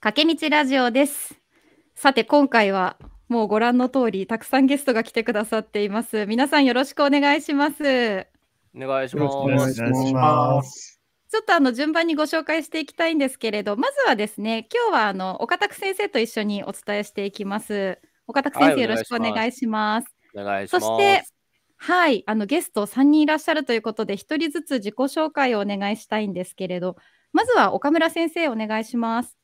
かけみちラジオです。さて、今回はもうご覧の通り、たくさんゲストが来てくださっています。皆さんよろしくお願いします。お願いします。お願いします。ちょっとあの順番にご紹介していきたいんですけれど、まずはですね、今日はあの岡田先生と一緒にお伝えしていきます。岡田先生、よろしくお願いします。お願いします。そして、はい、あのゲスト3人いらっしゃるということで、1人ずつ自己紹介をお願いしたいんですけれど、まずは岡村先生、お願いします。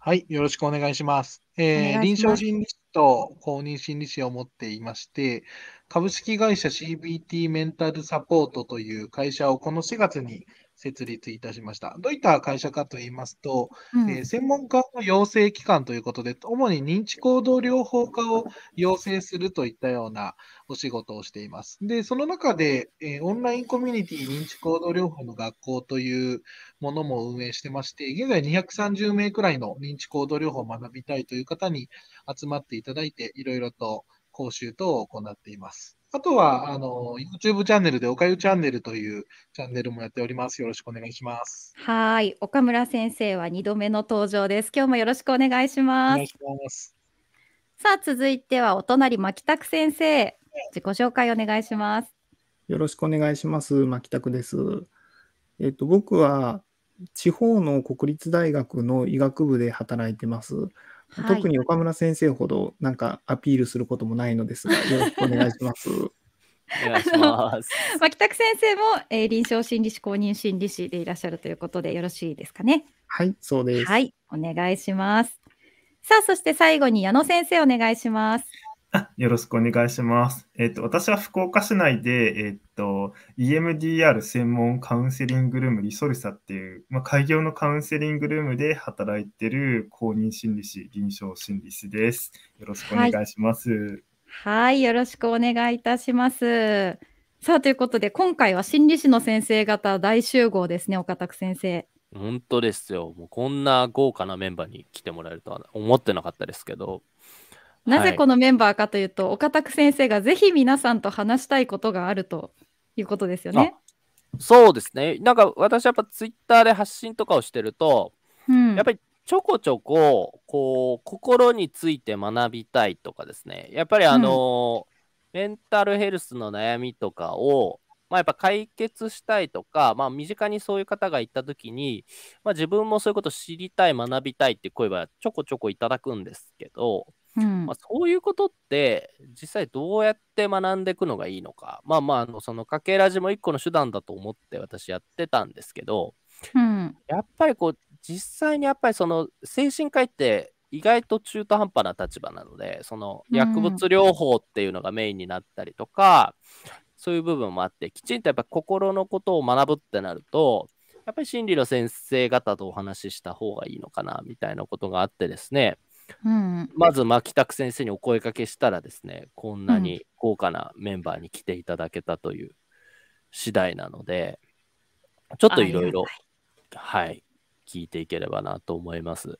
はい、よろしくお願いします。えー、臨床心理士と公認心理士を持っていまして、株式会社 CBT メンタルサポートという会社をこの4月に設立いたしました。どういった会社かといいますと、うん、えー、専門家の養成機関ということで、主に認知行動療法家を養成するといったようなお仕事をしています。で、その中で、えー、オンラインコミュニティ認知行動療法の学校というものも運営してまして、現在230名くらいの認知行動療法を学びたいという方に集まっていただいて、いろいろと講習等を行っています。あとは、あの、YouTube チャンネルで、おかゆチャンネルというチャンネルもやっております。よろしくお願いします。はい。岡村先生は2度目の登場です。今日もよろしくお願いします。お願いします。さあ、続いては、お隣、牧拓先生。自己紹介お願いします。よろしくお願いします。牧拓です。えっと、僕は、地方の国立大学の医学部で働いてます。はい、特に岡村先生ほどなんかアピールすることもないのですが、よろしくお願いします。お願いします。牧拓先生も、えー、臨床心理士公認心理士でいらっしゃるということでよろしいですかね。はい、そうです。はい、お願いします。さあ、そして最後に矢野先生お願いします。よろしくお願いします。えっ、と、私は福岡市内で、えっ、と、EMDR 専門カウンセリングルームリソルサっていう、まあ、開業のカウンセリングルームで働いてる公認心理師、臨床心理師です。よろしくお願いします。はい、はいよろしくお願いいたします。さあ、ということで、今回は心理師の先生方大集合ですね、岡拓先生。本当ですよ。もうこんな豪華なメンバーに来てもらえるとは思ってなかったですけど、なぜこのメンバーかというと、岡、田拓、先生がぜひ皆さんと話したいことがあるということですよね。そうですね。なんか私やっぱツイッターで発信とかをしてると、うん、やっぱりちょこちょここう心について学びたいとかですね。やっぱりあの、うん、メンタルヘルスの悩みとかをまあ、やっぱ解決したいとか、まあ、身近にそういう方がいた時に、まあ、自分もそういうこと知りたい学びたいって声はちょこちょこいただくんですけど、うん、まあ、そういうことって実際どうやって学んでいくのがいいのかまあまああのそのかけらじも一個の手段だと思って私やってたんですけど、うん、やっぱりこう実際にやっぱりその精神科医って意外と中途半端な立場なのでその薬物療法っていうのがメインになったりとか、うん、そういう部分もあってきちんとやっぱ心のことを学ぶってなるとやっぱり心理の先生方とお話しした方がいいのかなみたいなことがあってですねうん、まず牧拓先生にお声かけしたらですねこんなに豪華なメンバーに来ていただけたという次第なので、ちょっといろいろはい聞いていければなと思います。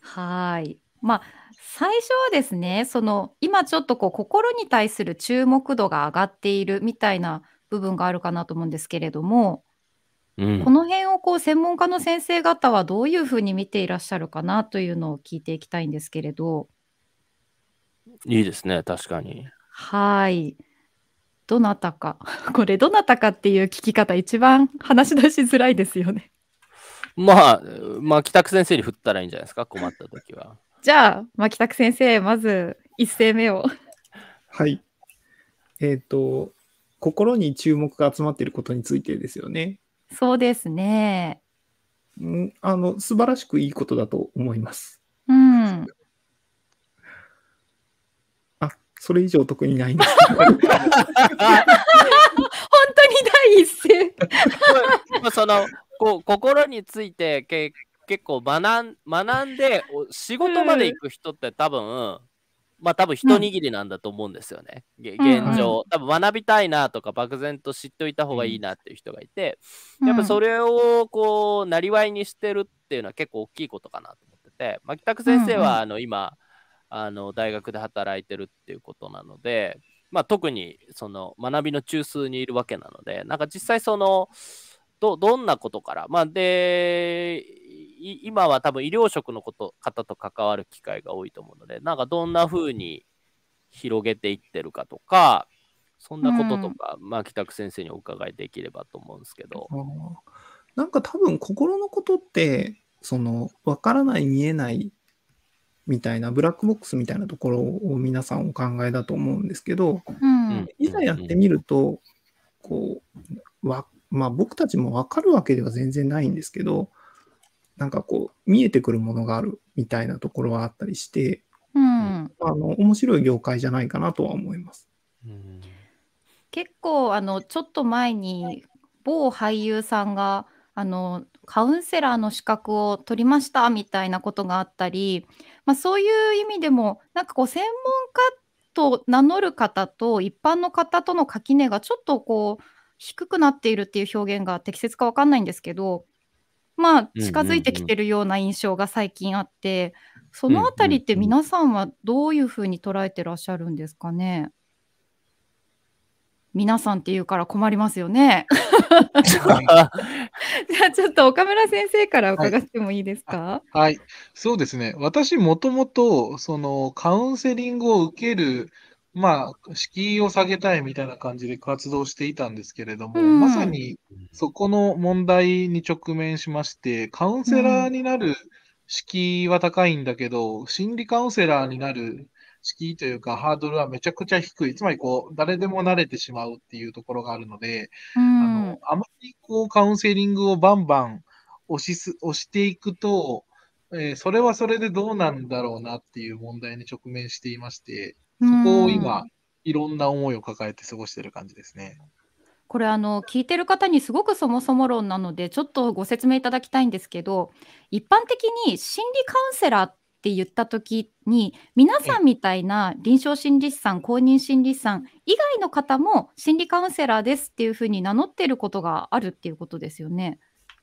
はいまあ、最初はですねその今ちょっとこう心に対する注目度が上がっているみたいな部分があるかなと思うんですけれどもこの辺をこう専門家の先生方はどういうふうに見ていらっしゃるかなというのを聞いていきたいんですけれど。いいですね、確かに。はい。どなたか、これ、どなたかっていう聞き方、一番話し出しづらいですよね。まあ、牧田先生に振ったらいいんじゃないですか、困った時は。じゃあ、牧拓先生、まず一声目を。はい。えっ、ー、と、心に注目が集まっていることについてですよね。そうですね。うん、あの、素晴らしくいいことだと思います。うん。あ、それ以上特にないんです本当に第一声まあ、そのこ心についてけ結構学ん学んでお仕事まで行く人って多分、まあ多分一握りなんだと思うんですよね、うん、現状、多分学びたいなとか漠然と知っておいた方がいいなっていう人がいて、やっぱそれをこうなりわいにしてるっていうのは結構大きいことかなと思ってて牧拓先生はあの今、あの大学で働いてるっていうことなので、まあ、特にその学びの中枢にいるわけなのでなんか実際そのどんなことから、まあ、で今は多分医療職のこと方と関わる機会が多いと思うので、なんかどんな風に広げていってるかとか、そんなこととか、うん、まあ、北区先生にお伺いできればと思うんですけど。なんか多分心のことって、その、わからない、見えないみたいな、ブラックボックスみたいなところを皆さんお考えだと思うんですけど、うん、いざやってみると、こう、わまあ僕たちもわかるわけでは全然ないんですけど、なんかこう見えてくるものがあるみたいなところはあったりして、うん、あの面白い業界じゃないかなとは思います。うん、結構あのちょっと前に某俳優さんがあのカウンセラーの資格を取りましたみたいなことがあったり、まあ、そういう意味でもなんかこう専門家と名乗る方と一般の方との垣根がちょっとこう低くなっているっていう表現が適切か分かんないんですけどまあ、近づいてきてるような印象が最近あって、そのあたりって皆さんはどういうふうに捉えてらっしゃるんですかね。皆さんって言うから困りますよね。じゃあちょっと岡村先生から伺ってもいいですか、はい、はい、そうですね。私もともとそのカウンセリングを受けるまあ、敷居を下げたいみたいな感じで活動していたんですけれども、うん、まさにそこの問題に直面しまして、カウンセラーになる敷居は高いんだけど、うん、心理カウンセラーになる敷居というか、ハードルはめちゃくちゃ低い、つまりこう誰でも慣れてしまうっていうところがあるので、うん、あのあまりこうカウンセリングをバンバン押しす押していくと、えー、それはそれでどうなんだろうなっていう問題に直面していまして。そこを今、いろんな思いを抱えて過ごしてる感じですね。これあの聞いてる方にすごくそもそも論なのでちょっとご説明いただきたいんですけど一般的に心理カウンセラーって言った時に皆さんみたいな臨床心理士さん公認心理士さん以外の方も心理カウンセラーですっていうふうに名乗ってることがあるっていうことですよね。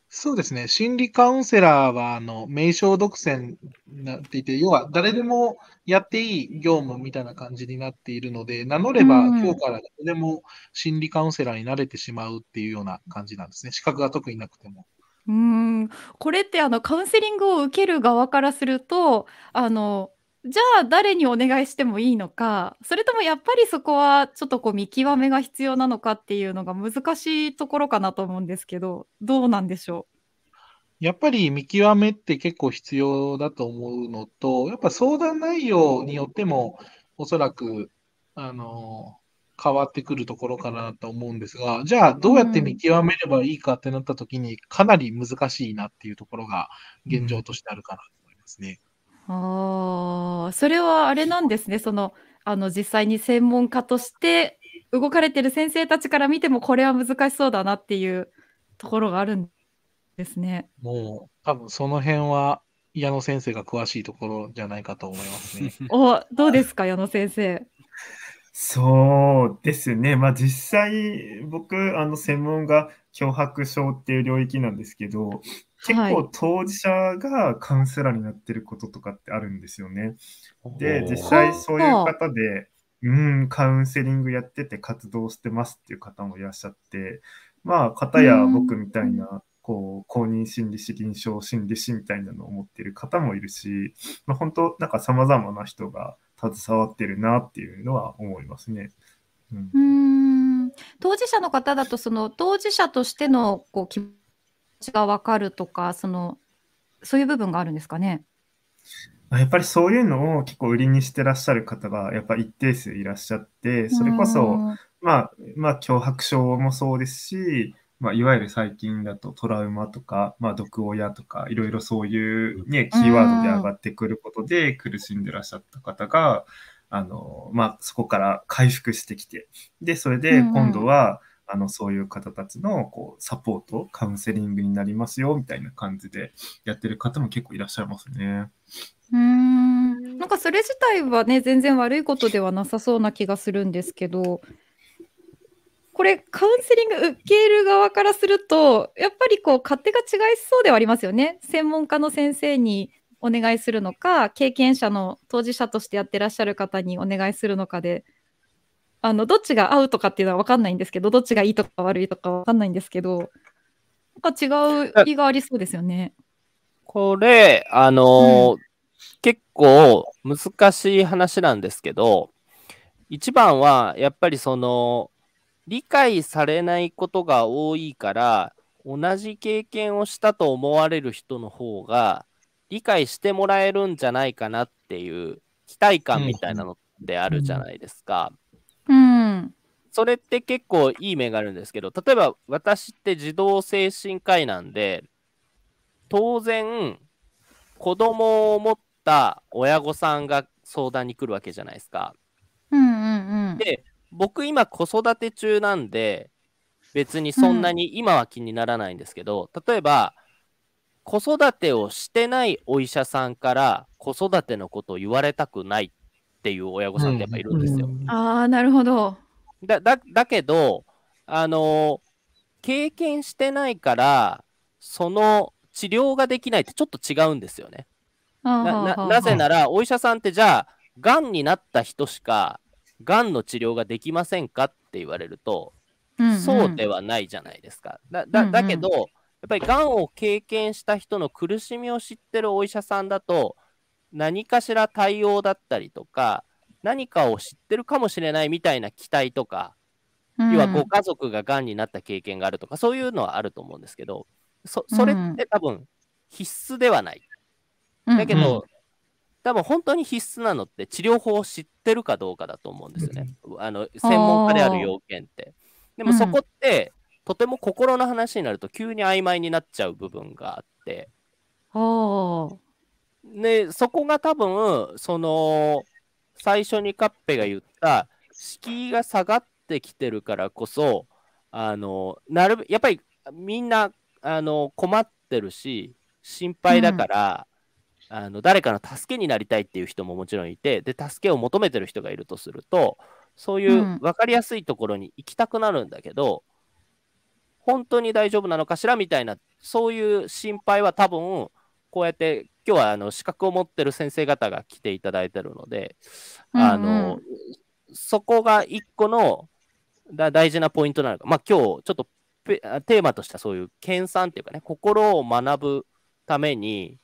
そうですね。心理カウンセラーは、あの、名称独占になっていて、要は誰でもやっていい業務みたいな感じになっているので、名乗れば今日から誰でも心理カウンセラーになれてしまうっていうような感じなんですね。資格が特になくても。うん、これってあのカウンセリングを受ける側からすると、あのじゃあ誰にお願いしてもいいのかそれともやっぱりそこはちょっとこう見極めが必要なのかっていうのが難しいところかなと思うんですけどどうなんでしょうやっぱり見極めって結構必要だと思うのとやっぱ相談内容によってもおそらくあの変わってくるところかなと思うんですが、じゃあどうやって見極めればいいかってなった時に、かなり難しいなっていうところが現状としてあるかなと思いますね。ああ、それはあれなんですね。その、あの、実際に専門家として動かれてる先生たちから見ても、これは難しそうだなっていうところがあるんですね。もう、多分その辺は、矢野先生が詳しいところじゃないかと思いますね。お、どうですか、矢野先生。そうですね。まあ実際、僕、あの、専門が脅迫症っていう領域なんですけど、結構当事者がカウンセラーになってることとかってあるんですよね。で、実際そういう方で、うん、カウンセリングやってて活動してますっていう方もいらっしゃって、まあ、方や僕みたいな、こう、公認心理師、臨床心理師みたいなのを持っている方もいるし、まあ、本当なんか様々な人が携わってるなっていうのは思いますね。うん、うん当事者の方だと、その当事者としてのこう気が分かるとか、そのそういう部分があるんですかね。やっぱりそういうのを結構売りにしてらっしゃる方がやっぱ一定数いらっしゃって、それこそ、まあ、まあ、脅迫症もそうですし、まあ、いわゆる最近だとトラウマとか、まあ、毒親とか、いろいろそういう、ね、キーワードで上がってくることで苦しんでらっしゃった方が、あの、まあ、そこから回復してきて、で、それで今度は、あの、そういう方たちの、こう、サポート、カウンセリングになりますよ、みたいな感じでやってる方も結構いらっしゃいますね。うん。なんかそれ自体はね、全然悪いことではなさそうな気がするんですけど、これ、カウンセリング受ける側からすると、やっぱりこう、勝手が違いそうではありますよね。専門家の先生にお願いするのか、経験者の当事者としてやってらっしゃる方にお願いするのかで。あの、どっちが合うとかっていうのは分かんないんですけど、どっちがいいとか悪いとか分かんないんですけど、なんか違う気がありそうですよね。これ、あの、うん、結構難しい話なんですけど、一番はやっぱりその、理解されないことが多いから、同じ経験をしたと思われる人の方が、理解してもらえるんじゃないかなっていう期待感みたいなのであるじゃないですか。うんうん、それって結構いい面があるんですけど例えば私って児童精神科医なんで当然子供を持った親御さんが相談に来るわけじゃないですか。うんうんで僕今子育て中なんで別にそんなに今は気にならないんですけど、うん、例えば子育てをしてないお医者さんから子育てのことを言われたくないっっていう親御さんってやっぱいるんですよ。うんうん、ああなるほど。だだだけどあの経験してないからその治療ができないってちょっと違うんですよね。ななぜならお医者さんってじゃあがんになった人しかがんの治療ができませんかって言われると、うんうん、そうではないじゃないですか。だだだけど、うんうん、やっぱりがんを経験した人の苦しみを知ってるお医者さんだと何かしら対応だったりとか、何かを知ってるかもしれないみたいな期待とか、要はご家族ががんになった経験があるとか、そういうのはあると思うんですけど、そそれって多分必須ではない。だけど、うん多分本当に必須なのって治療法を知ってるかどうかだと思うんですよね。あの専門家である要件って。でもそこって、うん、とても心の話になると急に曖昧になっちゃう部分があって。ね、そこが多分、その、最初にカッペが言った、敷居が下がってきてるからこそ、あの、なるやっぱりみんな、あの、困ってるし、心配だから、うん、あの、誰かの助けになりたいっていう人ももちろんいて、で、助けを求めてる人がいるとすると、そういう分かりやすいところに行きたくなるんだけど、本当に大丈夫なのかしらみたいな、そういう心配は多分、こうやって今日はあの資格を持ってる先生方が来ていただいてるので、うんうん、あのそこが一個のだ大事なポイントなのか、まあ、今日ちょっとテーマとしてはそういう研鑽っていうかね心を学ぶために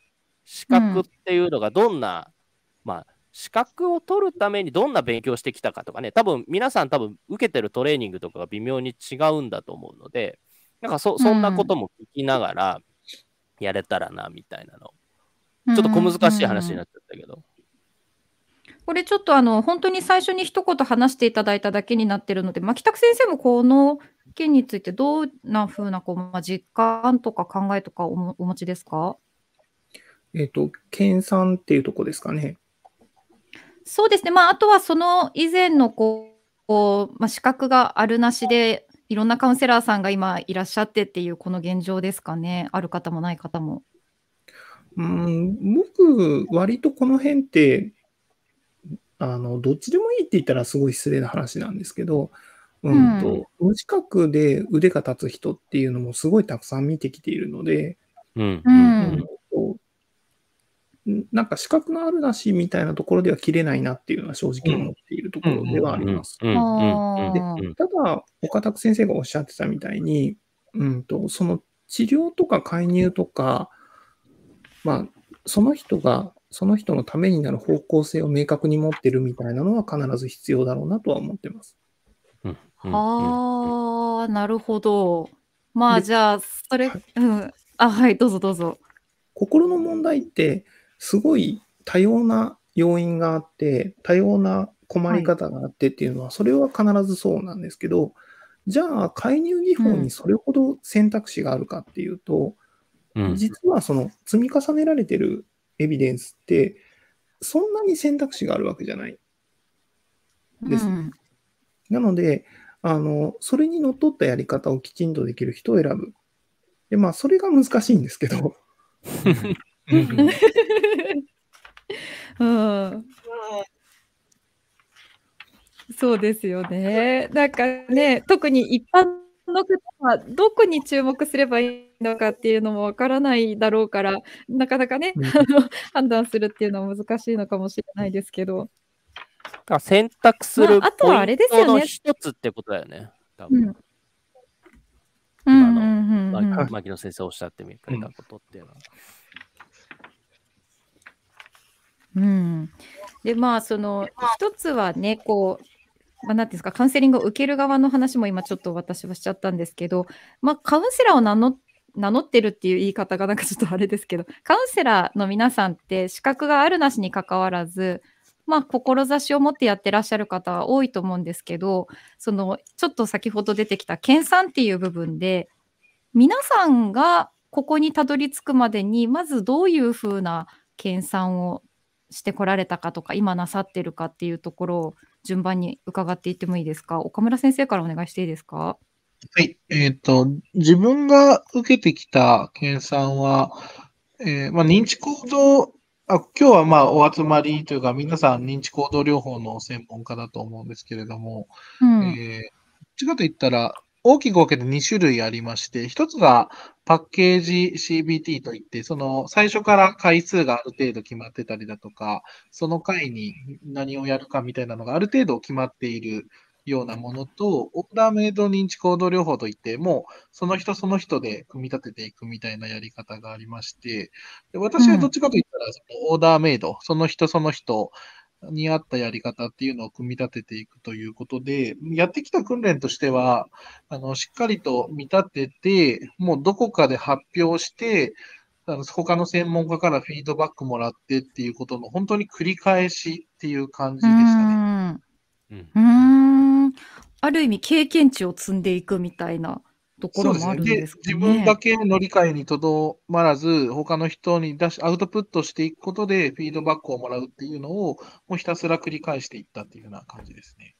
資格っていうのがどんな、うん、まあ資格を取るためにどんな勉強してきたかとかね、多分皆さん多分受けてるトレーニングとかが微妙に違うんだと思うので、なんかそそんなことも聞きながらやれたらなみたいなのちょっと小難しい話になっちゃったけど。これちょっとあの本当に最初に一言話していただいただけになってるので、牧田先生もこの件についてどんなふうなこう、まあ、実感とか考えとかおもお持ちですかえっ、ー、と、研鑽っていうとこですかね。そうですね、まあ、あとはその以前のこう、まあ、資格があるなしで、いろんなカウンセラーさんが今いらっしゃってっていう、この現状ですかね、ある方もない方も。うん、僕、割とこの辺って、あの、どっちでもいいって言ったらすごい失礼な話なんですけど、うんと、無、うん、で腕が立つ人っていうのもすごいたくさん見てきているので、うん、うんなんか資格のあるなしみたいなところでは切れないなっていうのは正直思っているところではあります。でただ、岡田先生がおっしゃってたみたいに、うんと、その治療とか介入とか、まあ、その人が、その人のためになる方向性を明確に持ってるみたいなのは必ず必要だろうなとは思ってます。ああ、なるほど。まあ、じゃあ、それ、うん。あ、はい、どうぞどうぞ。心の問題って、すごい多様な要因があって、多様な困り方があってっていうのは、はい、それは必ずそうなんですけど、じゃあ介入技法にそれほど選択肢があるかっていうと、うん、実はその積み重ねられてるエビデンスって、そんなに選択肢があるわけじゃないです。うん、なので、あの、それにのっとったやり方をきちんとできる人を選ぶ。で、まあ、それが難しいんですけど。うん、そうですよね。なんかね、特に一般の方はどこに注目すればいいのかっていうのもわからないだろうからなかなかね、うん、判断するっていうのは難しいのかもしれないですけど。だ選択するポイントの一つってことだよね。まあ、あとはあれですよねうんうん、先生おっしゃってみたことっていうのは。うん、でまあその一つはねこうまんですか、カウンセリングを受ける側の話も今ちょっと私はしちゃったんですけど、まあ、カウンセラーを名乗名乗ってるっていう言い方がなんかちょっとあれですけど、カウンセラーの皆さんって資格があるなしにかかわらず、まあ、志を持ってやってらっしゃる方は多いと思うんですけど、その、ちょっと先ほど出てきた研鑽っていう部分で、皆さんがここにたどり着くまでに、まずどういうふうな研鑽をしてこられたかとか、今なさってるかっていうところを順番に伺っていってもいいですか。岡村先生からお願いしていいですか。はい。えっ、ー、と、自分が受けてきた研鑽は、えー、まあ、認知行動あ今日はまあお集まりというか、皆さん認知行動療法の専門家だと思うんですけれども、うん、えー、どっちかといったら、大きく分けて2種類ありまして、1つがパッケージ CBT といって、その最初から回数がある程度決まってたりだとか、その回に何をやるかみたいなのがある程度決まっているようなものと、オーダーメイド認知行動療法といって、もうその人その人で組み立てていくみたいなやり方がありまして、で私はどっちかといったら、そのオーダーメイド、その人その人に合ったやり方っていうのを組み立てていくということで、やってきた訓練としては、あのしっかりと見立てて、もうどこかで発表して、あの他の専門家からフィードバックもらってっていうことの本当に繰り返しっていう感じでしたね。うんある意味経験値を積んでいくみたいな。ところもあるんですかね、ね、自分だけの理解にとどまらず、他の人に出し、アウトプットしていくことで、フィードバックをもらうっていうのを、もうひたすら繰り返していったっていうような感じですね。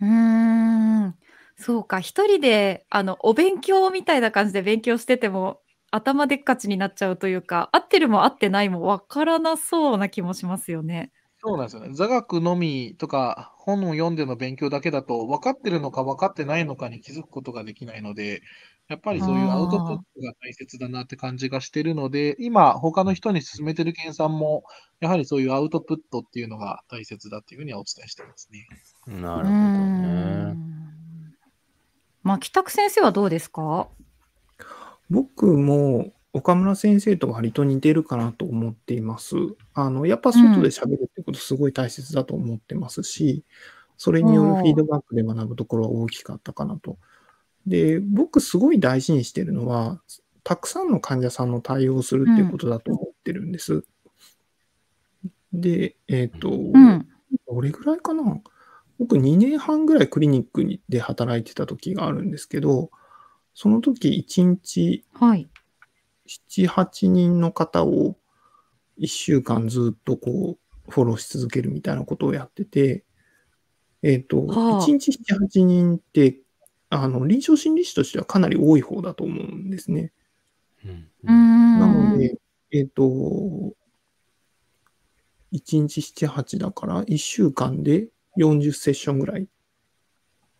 うーん、そうか、一人で、あの、お勉強みたいな感じで勉強してても、頭でっかちになっちゃうというか、合ってるも合ってないも分からなそうな気もしますよね。そうなんですよね。座学のみとか、本を読んでの勉強だけだと、分かってるのか分かってないのかに気づくことができないので、やっぱりそういうアウトプットが大切だなって感じがしてるので、今、他の人に勧めてる研さんも、やはりそういうアウトプットっていうのが大切だっていうふうにはお伝えしてますね。なるほどね。牧区先生はどうですか僕も岡村先生と割と似てるかなと思っています。あの、やっぱ外で喋るってことすごい大切だと思ってますし、うん、それによるフィードバックで学ぶところは大きかったかなと。で、僕すごい大事にしてるのは、たくさんの患者さんの対応するっていうことだと思ってるんです。うん、で、えっ、ー、と、うん、どれぐらいかな僕2年半ぐらいクリニックで働いてた時があるんですけど、その時1日、はい7、8人の方を1週間ずっとこう、フォローし続けるみたいなことをやってて、えっ、ー、と、はあ、1日7、8人って、あの、臨床心理士としてはかなり多い方だと思うんですね。うん、なので、えっ、ー、と、1日7、8だから、1週間で40セッションぐらい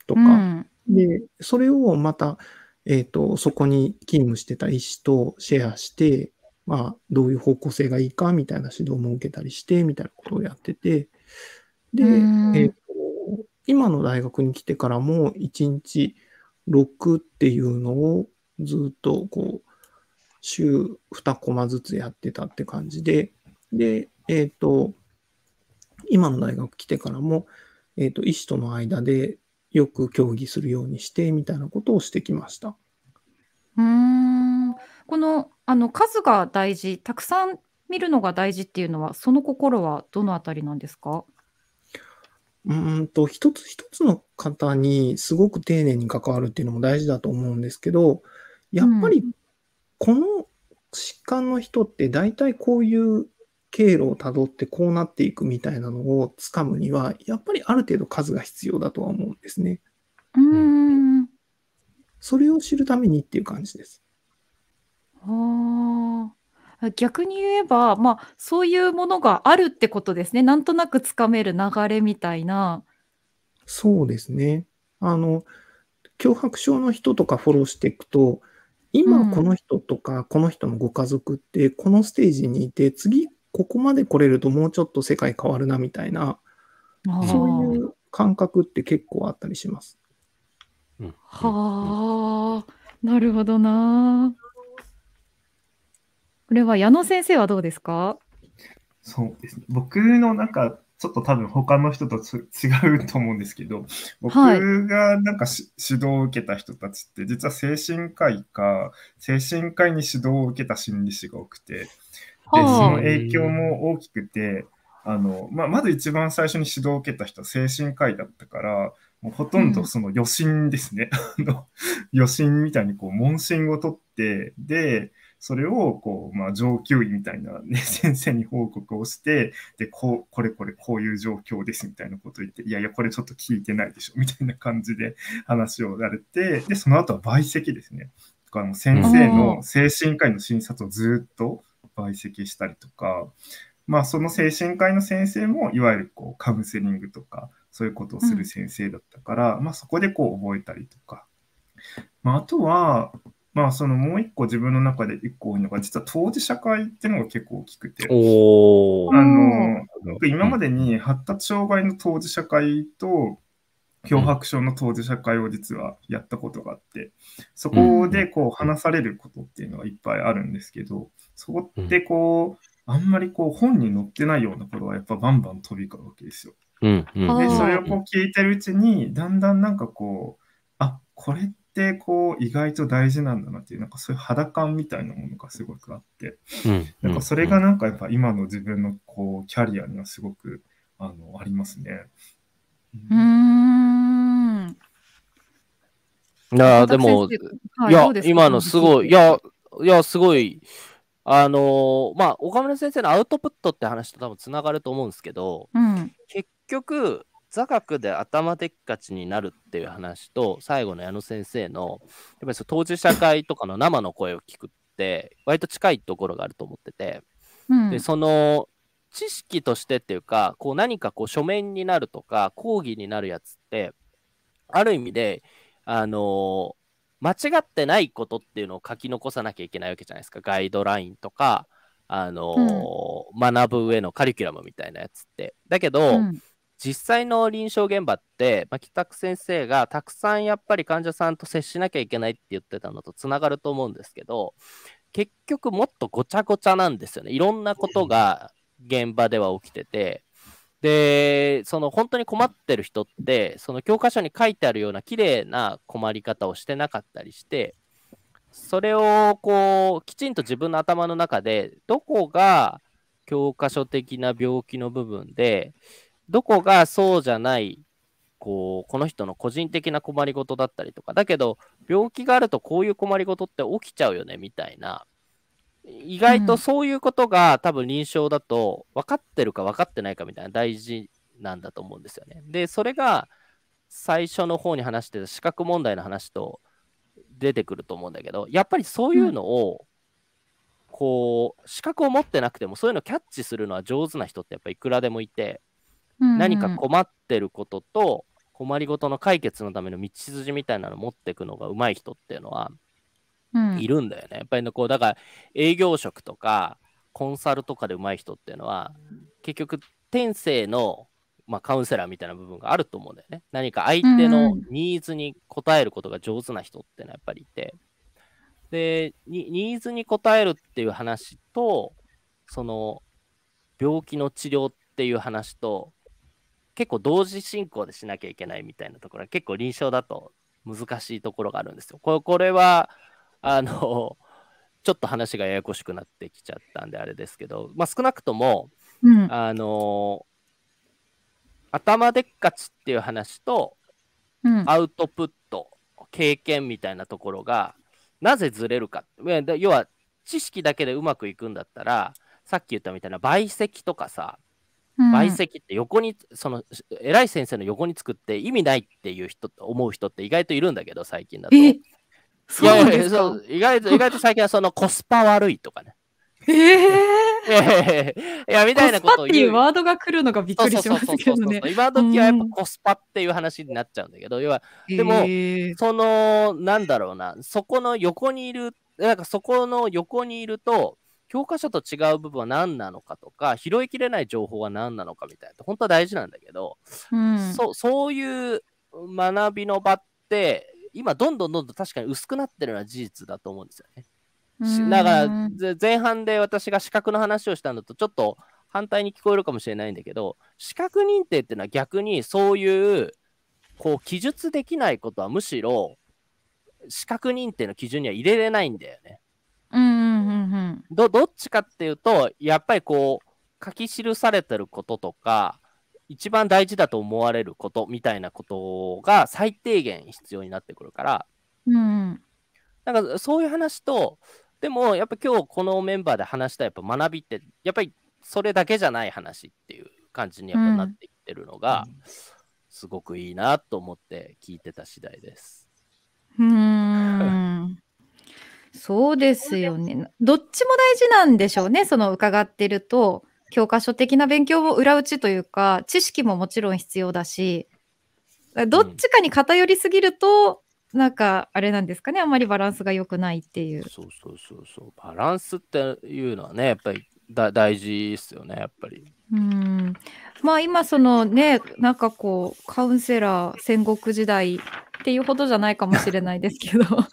とか、うん、で、それをまた、えー、と、そこに勤務してた医師とシェアして、まあ、どういう方向性がいいかみたいな指導も受けたりして、みたいなことをやってて、で、えーと、今の大学に来てからも1日6っていうのをずっとこう、週2コマずつやってたって感じで、で、えっ、ー、と、今の大学来てからも、えー、と、医師との間でよく協議するようにしてみたいなことをしてきました。うんこのあの数が大事たくさん見るのが大事っていうのはその心はどのあたりなんですかうんと一つ一つの方にすごく丁寧に関わるっていうのも大事だと思うんですけどやっぱりこの疾患の人って大体こういう経路をたどってこうなっていくみたいなのをつかむには、やっぱりある程度数が必要だとは思うんですね。うん。それを知るためにっていう感じです。あ逆に言えば、まあ、そういうものがあるってことですね。なんとなくつかめる流れみたいな。そうですね。あの、脅迫症の人とかフォローしていくと、今この人とか、この人のご家族って、このステージにいて、次ここまで来れるともうちょっと世界変わるなみたいな、そういう感覚って結構あったりします。はあ、なるほどな。これは矢野先生はどうですかそうですね。僕のなんか、ちょっと多分他の人と違うと思うんですけど、僕がなんか、はい、指導を受けた人たちって、実は精神科医か、精神科医に指導を受けた心理師が多くて、その影響も大きくて、あのまあ、まず一番最初に指導を受けた人は精神科医だったから、もうほとんどその余震ですね。う ん、余震みたいにこう問診を取って、で、それをこう、まあ、上級医みたいな、ね、先生に報告をして、で、こう、これこれこういう状況ですみたいなことを言って、いやいや、これちょっと聞いてないでしょみたいな感じで話をされて、で、その後は倍席ですね。とか先生の精神科医の診察をずっと解析したりとか、まあ、その精神科医の先生もいわゆるこうカウンセリングとかそういうことをする先生だったから、うん、まあ、そこでこう覚えたりとか、まあ、あとは、まあ、そのもう一個自分の中で一個多いのが実は当事者会っていうのが結構大きくてあの今までに発達障害の当事者会と脅迫症の当事者会を実はやったことがあってそこでこう話されることっていうのはいっぱいあるんですけど、そこってこう、うん、あんまりこう本に載ってないようなことはやっぱバンバン飛び交うわけですよ。うんうん、でそれをこう聞いてるうちにだんだんなんかこうあこれってこう意外と大事なんだなっていうなんかそういう肌感みたいなものがすごくあって、うん、なんかそれがなんかやっぱ今の自分のこうキャリアにはすごくあのありますね。うん。うんいやでも、いや、今のすごい、いや、いや、すごいあのー、まあ岡村先生のアウトプットって話と多分つながると思うんですけど、うん、結局座学で頭でっかちになるっていう話と最後の矢野先生のやっぱり当事者会とかの生の声を聞くって割と近いところがあると思ってて、うん、でその知識としてっていうかこう何かこう書面になるとか講義になるやつってある意味であの間違ってないことっていうのを書き残さなきゃいけないわけじゃないですか。ガイドラインとか、あのーうん、学ぶ上のカリキュラムみたいなやつって。だけど、うん、実際の臨床現場って、牧拓先生がたくさんやっぱり患者さんと接しなきゃいけないって言ってたのとつながると思うんですけど、結局もっとごちゃごちゃなんですよね。いろんなことが現場では起きてて、で、その本当に困ってる人って、その教科書に書いてあるような綺麗な困り方をしてなかったりして、それをこうきちんと自分の頭の中でどこが教科書的な病気の部分でどこがそうじゃないこうこの人の個人的な困りごとだったりとかだけど病気があるとこういう困りごとって起きちゃうよねみたいな意外とそういうことが多分臨床だと分かってるか分かってないかみたいな大事なんだと思うんですよね。でそれが最初の方に話してた資格問題の話と出てくると思うんだけどやっぱりそういうのを、こう資格を持ってなくてもそういうのキャッチするのは上手な人ってやっぱいくらでもいて、何か困ってることと困りごとの解決のための道筋みたいなの持っていくのが上手い人っていうのはいるんだよね。うん、やっぱりねこうだから営業職とかコンサルとかで上手い人っていうのは結局天性の、まあ、カウンセラーみたいな部分があると思うんだよね。何か相手のニーズに応えることが上手な人っていうのはやっぱりいて。でニーズに応えるっていう話とその病気の治療っていう話と結構同時進行でしなきゃいけないみたいなところは結構臨床だと難しいところがあるんですよ。これはあの ちょっと話がややこしくなってきちゃったんであれですけど、まあ、少なくとも、うん、あの頭でっかちっていう話と、うん、アウトプット経験みたいなところがなぜずれるか要は知識だけでうまくいくんだったらさっき言ったみたいな倍積とかさ倍積って横に、その偉い先生の横に作って意味ないっていう人思う人って意外といるんだけど最近だと。いやいやそう意外と、意外と最近はそのコスパ悪いとかね。ええー、いや、みたいなことコスパっていうワードが来るのがびっくりしますけどね。今時はやっぱコスパっていう話になっちゃうんだけど、要は、でも、その、なんだろうな、そこの横にいる、なんかそこの横にいると、教科書と違う部分は何なのかとか、拾いきれない情報は何なのかみたいな、本当は大事なんだけど、うん、そそういう学びの場って、今どんどんどんどん確かに薄くなってるのは事実だと思うんですよね。だから前半で私が資格の話をしたのとちょっと反対に聞こえるかもしれないんだけど資格認定っていうのは逆にそういうこう記述できないことはむしろ資格認定の基準には入れれないんだよね。うんうんどどっちかっていうとやっぱりこう書き記されてることとか一番大事だと思われることみたいなことが最低限必要になってくるから、うん、なんかそういう話とでもやっぱ今日このメンバーで話したやっぱ学びってやっぱりそれだけじゃない話っていう感じにやっぱなってきてるのが、うん、すごくいいなと思って聞いてた次第です。うんそうですよね。どっちも大事なんでしょうね、その伺ってると。教科書的な勉強も裏打ちというか知識ももちろん必要だしどっちかに偏りすぎると、うん、なんかあれなんですかねあんまりバランスが良くないっていうそうそうそうそうバランスっていうのはねやっぱりだ大事ですよねやっぱりうんまあ今そのね、なんかこう、カウンセラー戦国時代っていうほどじゃないかもしれないですけど、あ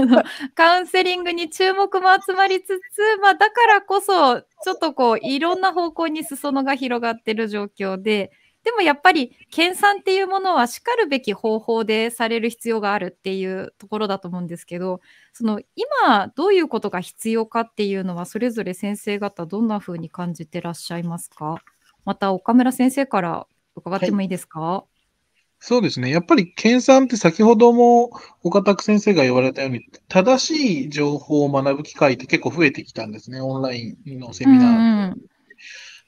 の、カウンセリングに注目も集まりつつ、まあだからこそ、ちょっとこう、いろんな方向に裾野が広がってる状況で、でもやっぱり研鑽っていうものはしかるべき方法でされる必要があるっていうところだと思うんですけどその今どういうことが必要かっていうのはそれぞれ先生方どんなふうに感じてらっしゃいますかまた岡村先生から伺ってもいいですか、はい、そうですね。やっぱり研鑽って先ほども岡拓先生が言われたように、正しい情報を学ぶ機会って結構増えてきたんですね、オンラインのセミナー。うん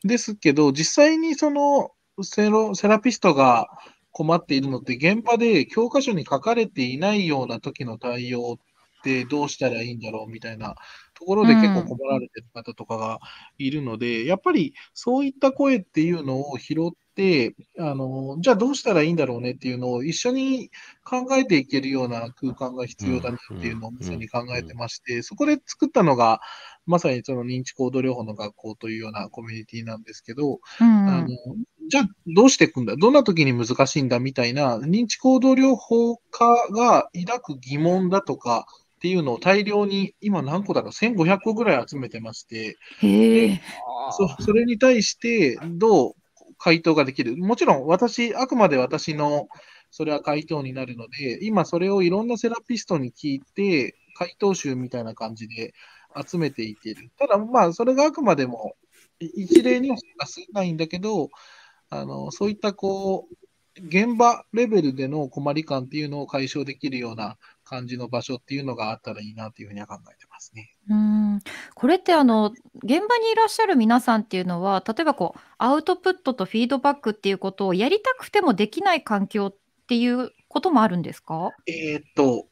ですけど、実際にそのセロセラピストが困っているのって、現場で教科書に書かれていないような時の対応ってどうしたらいいんだろうみたいなところで結構困られてる方とかがいるので、うん、やっぱりそういった声っていうのを拾って、あの、じゃあどうしたらいいんだろうねっていうのを一緒に考えていけるような空間が必要だなっていうのをまさに考えてまして、そこで作ったのが、まさにその認知行動療法の学校というようなコミュニティなんですけど、うん、あのじゃあどうしていくんだどんな時に難しいんだみたいな認知行動療法家が抱く疑問だとか、っていうのを大量に、今何個だか1500個ぐらい集めてまして、そそれに対してどう回答ができる。もちろん私、あくまで私のそれは回答になるので、今それをいろんなセラピストに聞いて、回答集みたいな感じで集めていってる。ただまあ、それがあくまでも一例にはすぎないんだけど、あのそういったこう現場レベルでの困り感っていうのを解消できるような感じの場所っていうのがあったらいいなというふうには考えてますね。うんこれってあの現場にいらっしゃる皆さんっていうのは例えばこうアウトプットとフィードバックっていうことをやりたくてもできない環境っていうこともあるんですかえー、っと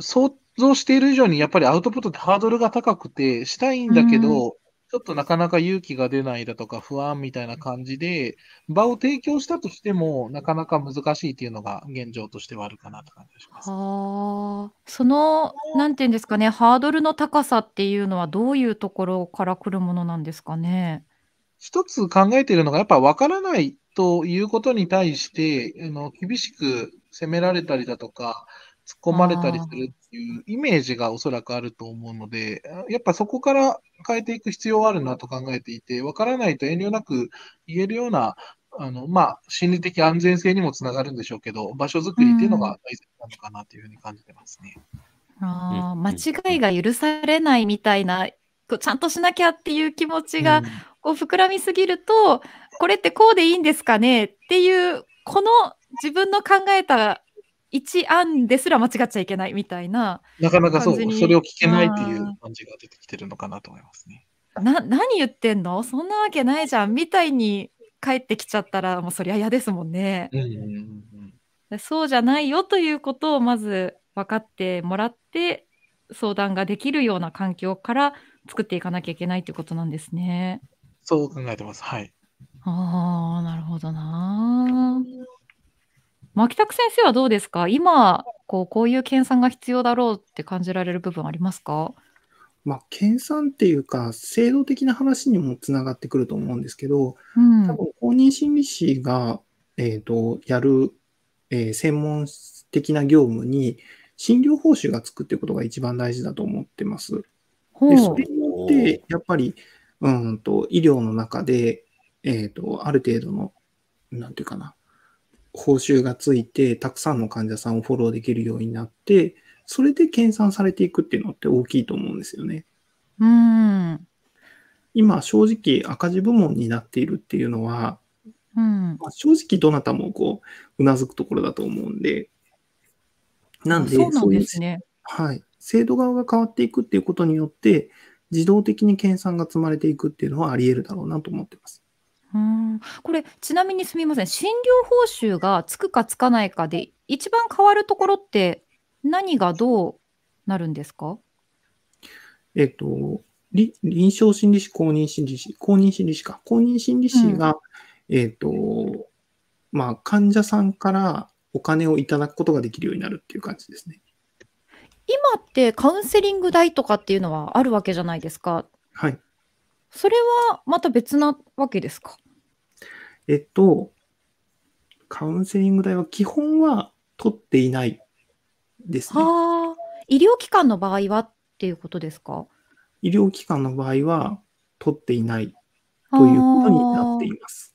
想像している以上にやっぱりアウトプットってハードルが高くてしたいんだけど、ちょっとなかなか勇気が出ないだとか不安みたいな感じで、場を提供したとしても、なかなか難しいっていうのが現状としてはあるかなと感じがします。はあ、その、なんていうんですかね、ハードルの高さっていうのはどういうところから来るものなんですかね。一つ考えているのが、やっぱ分からないということに対して、あの厳しく責められたりだとか、突っ込まれたりするっていうイメージがおそらくあると思うので、やっぱそこから変えていく必要はあるなと考えていて、わからないと遠慮なく言えるような、あのまあ、心理的安全性にもつながるんでしょうけど、場所づくりっていうのが大切なのかなというふうに感じてますね。あ間違いが許されないみたいな、ちゃんとしなきゃっていう気持ちがこう膨らみすぎると、これってこうでいいんですかねっていう、この自分の考えた1案ですら間違っちゃいけないみたいななかなかそうそれを聞けないっていう感じが出てきてるのかなと思いますね。な何言ってんのそんなわけないじゃんみたいに帰ってきちゃったらもうそりゃ嫌ですもんね。うんうんうん、そうじゃないよということをまず分かってもらって相談ができるような環境から作っていかなきゃいけないということなんですね。そう考えてます。はい。ああ、なるほどな。牧拓先生はどうですか今こうこういう研鑽が必要だろうって感じられる部分ありますかまあ、研鑽っていうか、制度的な話にもつながってくると思うんですけど、うん、多分公認心理師が、えーと、やる、えー、専門的な業務に、診療報酬がつくっていうことが一番大事だと思ってます。でそれによって、やっぱりうんと医療の中で、えーとある程度の、なんていうかな、報酬がついて、たくさんの患者さんをフォローできるようになって、それで計算されていくっていうのって大きいと思うんですよね。うん。今、正直赤字部門になっているっていうのは、うん、まあ、正直どなたもこう、なずくところだと思うんで、なんで、そうなんですね。はい。制度側が変わっていくっていうことによって、自動的に研鑽が積まれていくっていうのはあり得るだろうなと思ってます。うん、これ、ちなみにすみません、診療報酬がつくかつかないかで、一番変わるところって、何がどうなるんですかえっと、臨床心理士、公認心理士、公認心理士か、公認心理士が、うん、えっと、まあ、患者さんからお金をいただくことができるようになるっていう感じですね。今ってカウンセリング代とかっていうのはあるわけじゃないですか。はい。それはまた別なわけですかえっと、カウンセリング代は基本は取っていないですね。はあ、医療機関の場合はっていうことですか医療機関の場合は取っていないということになっています。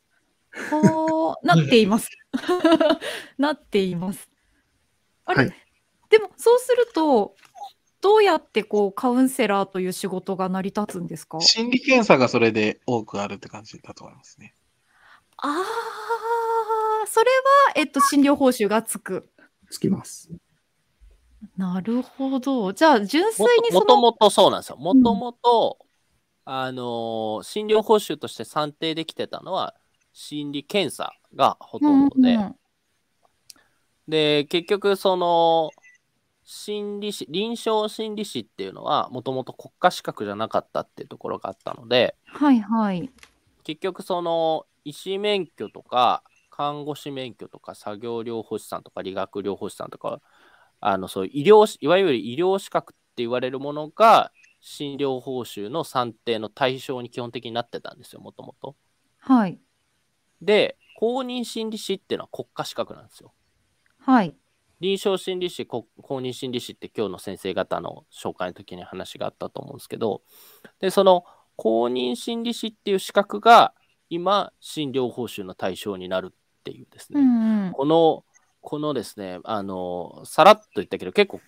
はあ、なっています。なっています。あれ、はい、でもそうすると、どうやってこうカウンセラーという仕事が成り立つんですか心理検査がそれで多くあるって感じだと思いますね。ああ、それは、えっと、診療報酬がつく。つきます。なるほど。じゃあ、純粋にもともとそうなんですよ。もともと、あのー、診療報酬として算定できてたのは、心理検査がほとんどで、うんうん、で、結局、その、心理士、臨床心理士っていうのは、もともと国家資格じゃなかったっていうところがあったので、はいはい。結局、その、医師免許とか、看護師免許とか、作業療法士さんとか、理学療法士さんとか、あのそういう医療、いわゆる医療資格って言われるものが、診療報酬の算定の対象に基本的になってたんですよ、もともと。はい。で、公認心理師っていうのは国家資格なんですよ。はい。臨床心理士、公認心理士って今日の先生方の紹介の時に話があったと思うんですけど、で、その公認心理士っていう資格が今診療報酬の対象になるっていうですね、うんうん、このこのですねあのさらっと言ったけど結構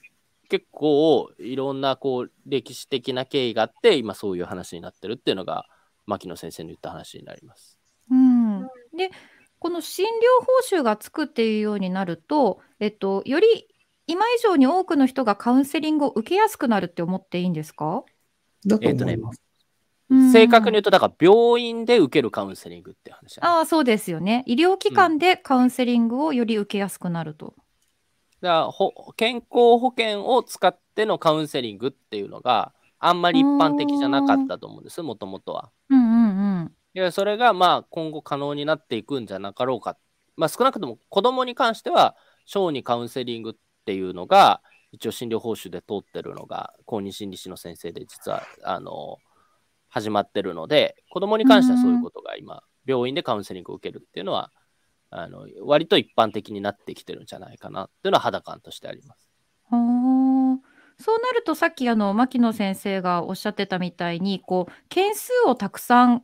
結構いろんなこう歴史的な経緯があって今そういう話になってるっていうのが牧野先生の言った話になります。うん、でこの診療報酬がつくっていうようになると、えっと、より今以上に多くの人がカウンセリングを受けやすくなるって思っていいんですかだと思います。えーとね正確に言うとだから病院で受けるカウンセリングって話、ね、ああそうですよね医療機関でカウンセリングをより受けやすくなると、うん、だからほ健康保険を使ってのカウンセリングっていうのがあんまり一般的じゃなかったと思うんですもともとは、うんうんうん、いやそれがまあ今後可能になっていくんじゃなかろうかまあ少なくとも子供に関しては小児カウンセリングっていうのが一応診療報酬で通ってるのが公認心理師の先生で実はあのー始まってるので、子供に関してはそういうことが今、病院でカウンセリングを受けるっていうのは、あの割と一般的になってきてるんじゃないかなっていうのは肌感としてあります。そうなるとさっきあの牧野先生がおっしゃってたみたいにこう件数をたくさん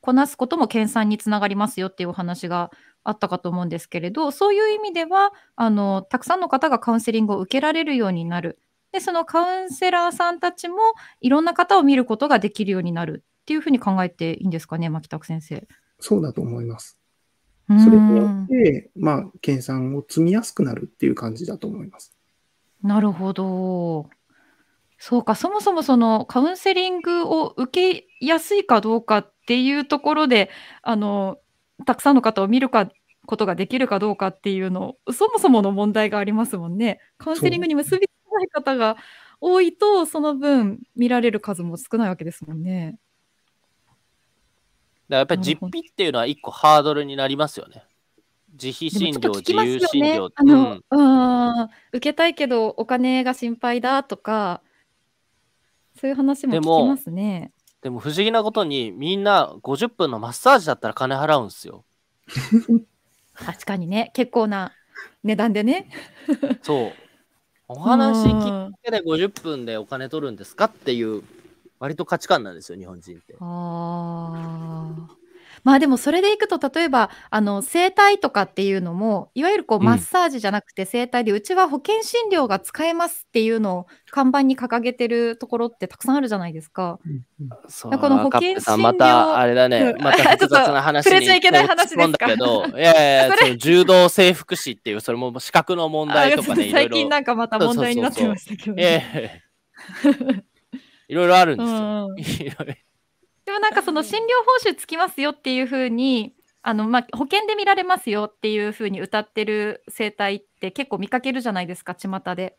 こなすことも研鑽につながりますよっていうお話があったかと思うんですけれどそういう意味ではあのたくさんの方がカウンセリングを受けられるようになるでそのカウンセラーさんたちもいろんな方を見ることができるようになるっていうふうに考えていいんですかね、牧拓先生。そうだと思います。それによって、まあ、研鑽を積みやすくなるっていう感じだと思います。なるほど。そうか、そもそもそのカウンセリングを受けやすいかどうかっていうところで、あの、たくさんの方を見るかことができるかどうかっていうのそもそもの問題がありますもんね。カウンセリングに結びつかない方が多いとその分見られる数も少ないわけですもんね。だからやっぱり実費っていうのは一個ハードルになりますよね。自費診療、ね、自由診療あの、うん、うん、受けたいけどお金が心配だとかそういう話も聞きますね。でも不思議なことにみんな50分のマッサージだったら金払うんですよ。確かにね、結構な値段でね。そう。お話聞いてで50分でお金取るんですかっていう、割と価値観なんですよ、日本人って。ああ。まあでもそれでいくと例えばあの整体とかっていうのもいわゆるこうマッサージじゃなくて整体でうちは保険診療が使えますっていうのを看板に掲げてるところってたくさんあるじゃないですか。うんかこの保険ペさまた、あれだね、また ちょっと触れちゃいけない話ですかけど、いやいや、そその柔道整復師っていう、それも資格の問題とかっと最近なんかまた問題になってましたけどね。いろいろあるんですよ。でもなんかその診療報酬つきますよっていうふうにあの、まあ、保険で見られますよっていうふうに歌ってる生態って結構見かけるじゃないですか巷で。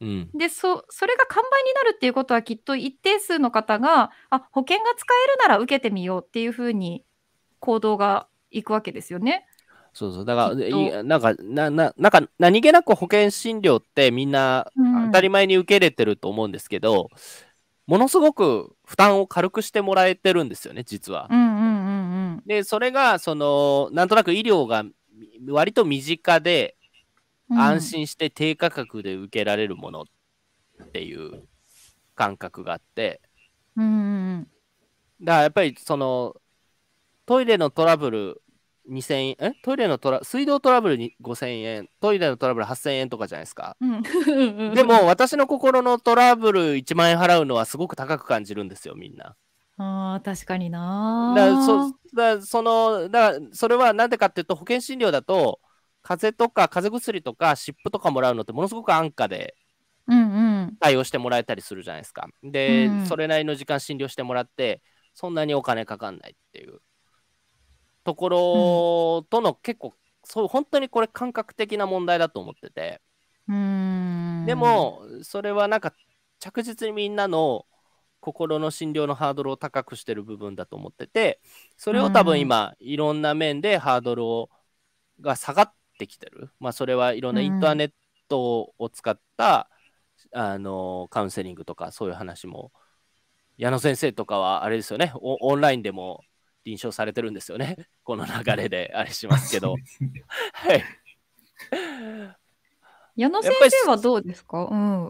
うん、でそそれが完売になるっていうことはきっと一定数の方があ保険が使えるなら受けてみようっていうふうに行動がいくわけですよね。そうそうだからなんかなななんか何気なく保険診療ってみんな当たり前に受け入れてると思うんですけど、ものすごく負担を軽くしてもらえてるんですよね実は。でそれがそのなんとなく医療が割と身近で安心して低価格で受けられるものっていう感覚があって、うん、だからやっぱりそのトイレのトラブル2000円トイレのトラ水道トラブルに5000円トイレのトラブル8000円とかじゃないですか、うん、でも私の心のトラブル1万円払うのはすごく高く感じるんですよみんなあ確かになだそだそのだそれは何でかっていうと保険診療だと風邪とか風邪薬とか湿布とかもらうのってものすごく安価で対応してもらえたりするじゃないですか、うんうん、で、うん、それなりの時間診療してもらってそんなにお金かかんないっていうところとの結構、そう本当にこれ感覚的な問題だと思っててでもそれはなんか着実にみんなの心の診療のハードルを高くしてる部分だと思っててそれを多分今いろんな面でハードルをが下がってきてる、まあ、それはいろんなインターネットを使った、あのカウンセリングとかそういう話も矢野先生とかはあれですよねオンラインでも臨床されてるんですよね。この流れであれしますけど。はい。矢野先生はどうですか、うん、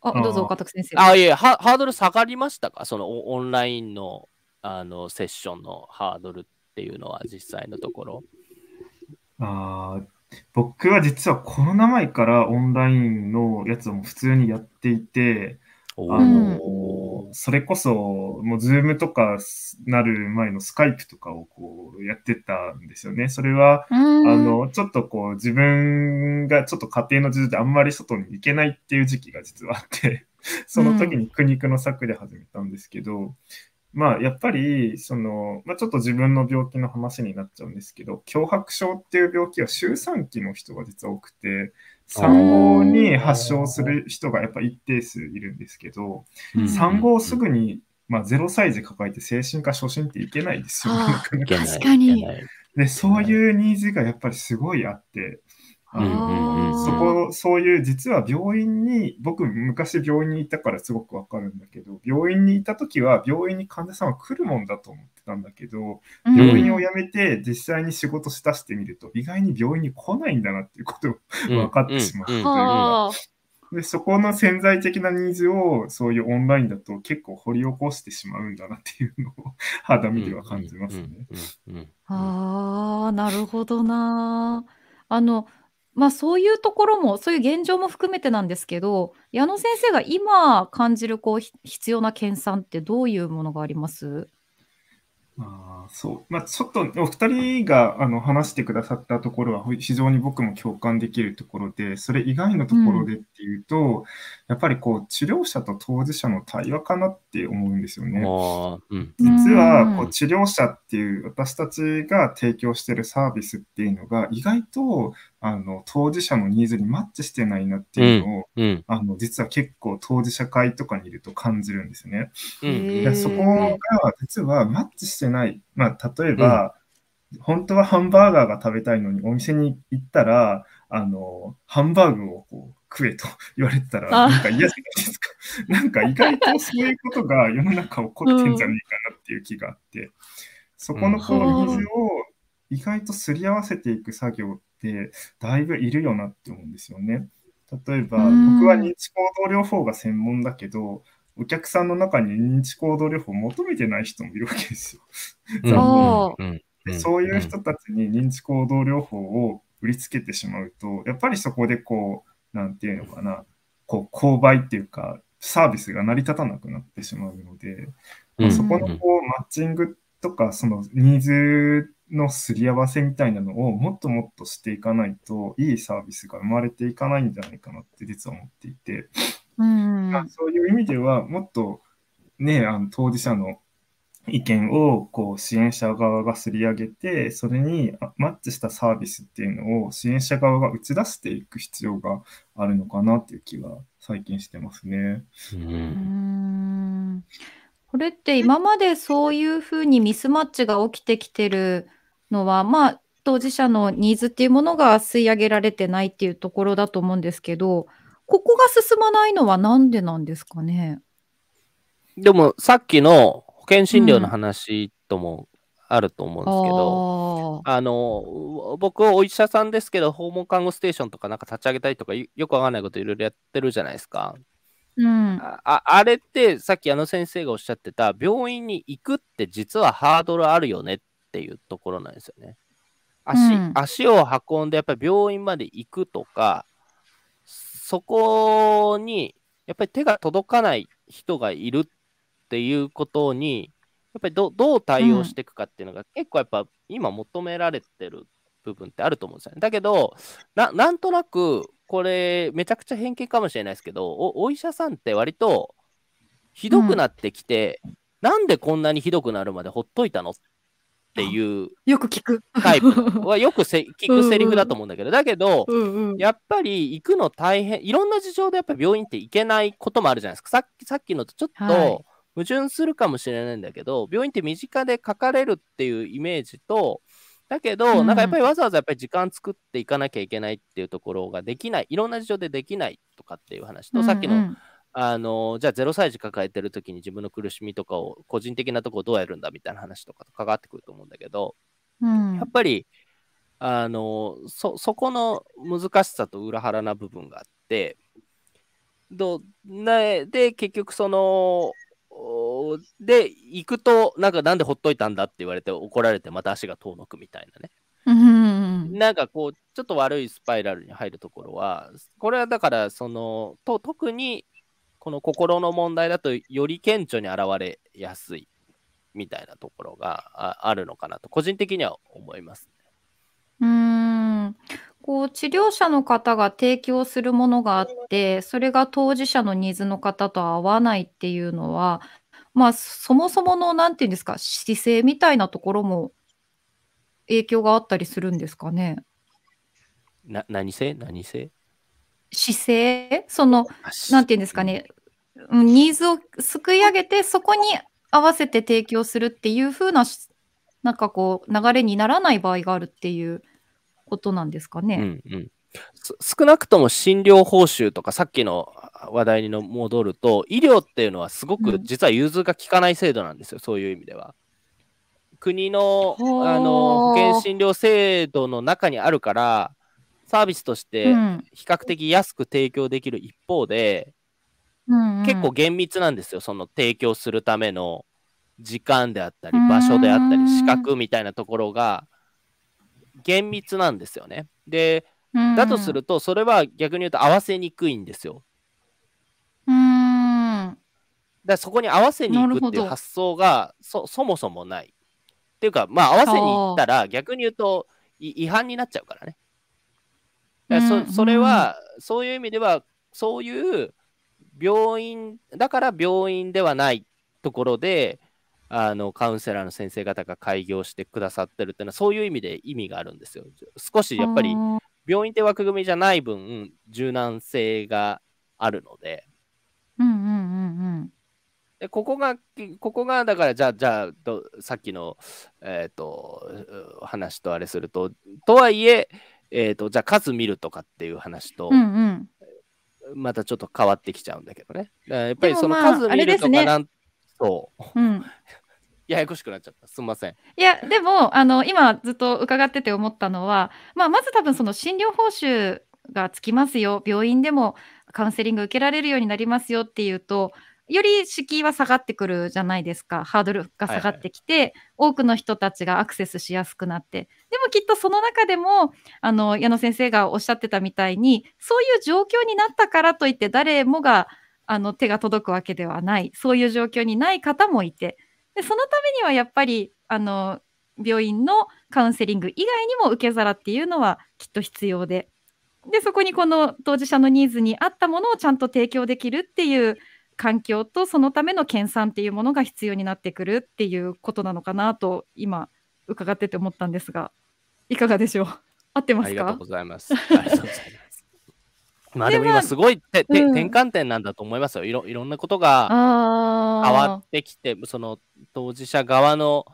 あどうぞ岡徳先生。あいえハ、ハードル下がりましたかそのオンラインのあのセッションのハードルっていうのは実際のところ。あ僕は実はコロナ前からオンラインのやつを普通にやっていて、あの、それこそ、もう、ズームとかなる前のスカイプとかをこう、やってたんですよね。それは、あの、ちょっとこう、自分がちょっと家庭の事情であんまり外に行けないっていう時期が実はあって、その時に苦肉の策で始めたんですけど、まあ、やっぱり、その、まあ、ちょっと自分の病気の話になっちゃうんですけど、脅迫症っていう病気は周産期の人が実は多くて、産後に発症する人がやっぱ一定数いるんですけど、産後すぐに、まあ、ロ歳児抱えて精神科初診っていけないですよね。確かに。で、そういうニーズがやっぱりすごいあって、そこ、そういう、実は病院に、僕昔病院にいたからすごくわかるんだけど、病院にいた時は病院に患者さんは来るもんだと思ってたんだけど、病院を辞めて実際に仕事しだしてみると、意外に病院に来ないんだなっていうことを分かってしまうというでそこの潜在的なニーズをそういうオンラインだと結構掘り起こしてしまうんだなっていうのを肌身では感じますね。ああなるほどな。あのまあ、そういうところも、そういう現状も含めてなんですけど、矢野先生が今感じるこう必要な研鑽ってどういうものがありますあそうまあ、ちょっとお二人があの話してくださったところは非常に僕も共感できるところで、それ以外のところでっていうと、うん、やっぱりこう治療者と当事者の対話かなって思うんですよね。うん、実はこう治療者っていう私たちが提供してるサービスっていうのが意外とあの当事者のニーズにマッチしてないなっていうのを、うんうん、あの実は結構当事者会とかにいると感じるんですね。うん、そこが実はマッチしてない、まあ、例えば、うん、本当はハンバーガーが食べたいのにお店に行ったらあのハンバーグをこう食えと言われてたらなんか嫌じゃないですか。なんか意外とそういうことが世の中起こってんじゃないかなっていう気があって、そこのこニーズを意外とすり合わせていく作業っってだいぶいるよなって思うんですよね。例えば、僕は認知行動療法が専門だけど、お客さんの中に認知行動療法を求めてない人もいるわけですよ。そういう人たちに認知行動療法を売りつけてしまうと、やっぱりそこでこう、なんていうのかな、こう、購買っていうか、サービスが成り立たなくなってしまうので、まそこのこう、マッチングとか、そのニーズのすり合わせみたいなのをもっともっとしていかないといいサービスが生まれていかないんじゃないかなって実は思っていて、うんそういう意味ではもっと、ね、あの当事者の意見をこう支援者側がすり上げてそれにマッチしたサービスっていうのを支援者側が打ち出していく必要があるのかなっていう気は最近してますね。うんこれって今までそういうふうにミスマッチが起きてきてるのは、まあ、当事者のニーズっていうものが吸い上げられてないっていうところだと思うんですけど、ここが進まないのはなんでなんですかね。でも、さっきの保険診療の話ともあると思うんですけど、あの僕お医者さんですけど訪問看護ステーションとかなんか立ち上げたりとかよくわかんないこといろいろやってるじゃないですか。うん、ああれってさっきあの先生がおっしゃってた病院に行くって実はハードルあるよねっっていうところなんですよね。足うん、足を運んでやっぱり病院まで行くとか、そこにやっぱり手が届かない人がいるっていうことに、やっぱりどう対応していくかっていうのが、結構やっぱ今求められてる部分ってあると思うんですよね。だけどなんとなくこれめちゃくちゃ偏見かもしれないですけどお医者さんって割とひどくなってきて、うん、なんでこんなにひどくなるまでほっといたのっっていうよく聞くタイプ はよくせ聞くセリフだと思うんだけど、だけど、やっぱり行くの大変いろんな事情でやっぱ病院って行けないこともあるじゃないですかさっきさっきのとちょっと矛盾するかもしれないんだけど、病院って身近で書かれるっていうイメージとだけど、なんかやっぱりわざわざやっぱり時間作っていかなきゃいけないっていうところができないいろんな事情でできないとかっていう話と、さっきのあのじゃあ0歳児抱えてる時に自分の苦しみとかを個人的なとこどうやるんだみたいな話とかと関わってくると思うんだけど、うん、やっぱりあのそこの難しさと裏腹な部分があってどなで結局そので行くとなんかなんでほっといたんだって言われて怒られてまた足が遠のくみたいなね。うん、なんかこうちょっと悪いスパイラルに入るところはこれはだからそのと特にこの心の問題だとより顕著に現れやすいみたいなところがあるのかなと個人的には思います、ううんこう治療者の方が提供するものがあってそれが当事者のニーズの方と合わないっていうのはまあそもそもの何て言うんですか姿勢みたいなところも影響があったりするんですかね。な何性何性姿勢その何て言うんですかねニーズをすくい上げて、そこに合わせて提供するっていう風な、なんかこう、流れにならない場合があるっていうことなんですかね。うん、うん、少なくとも診療報酬とか、さっきの話題に戻ると、医療っていうのはすごく実は融通が利かない制度なんですよ、うん、そういう意味では。国のあの保険診療制度の中にあるから、サービスとして比較的安く提供できる一方で、結構厳密なんですよその提供するための時間であったり場所であったり資格みたいなところが厳密なんですよね。でだとするとそれは逆に言うと合わせにくいんですよ。うんだそこに合わせに行くっていう発想がそもそもない。っていうかまあ合わせに行ったら逆に言うと違反になっちゃうからね。だそそれはそういう意味ではそういう病院、だから病院ではないところで、あのカウンセラーの先生方が開業してくださってるっていうのはそういう意味で意味があるんですよ。少しやっぱり病院って枠組みじゃない分柔軟性があるので。うんうんでここがここがだからじゃあじゃあさっきの、えーと、話とあれするととはいええーと、とじゃあ数見るとかっていう話と、うんうん、またちょっと変わってきちゃうんだけどね。やっぱりその数見るとかなんと、うん、ややこしくなっちゃった。すみません。いや、でも、あの、今ずっと伺ってて思ったのは、まあ、まず多分その診療報酬がつきますよ。病院でもカウンセリング受けられるようになりますよっていうと、より敷居は下がってくるじゃないですかハードルが下がってきて、はいはい、多くの人たちがアクセスしやすくなってでもきっとその中でもあの矢野先生がおっしゃってたみたいにそういう状況になったからといって誰もがあの手が届くわけではないそういう状況にない方もいてでそのためにはやっぱりあの病院のカウンセリング以外にも受け皿っていうのはきっと必要ででそこにこの当事者のニーズに合ったものをちゃんと提供できるっていう環境とそのための研鑽っていうものが必要になってくるっていうことなのかなと今伺ってて思ったんですがいかがでしょう 合ってますか ありがとうございます。まあでも今すごいて、て、うん、転換点なんだと思いますよ。いろいろんなことが変わってきてその当事者側の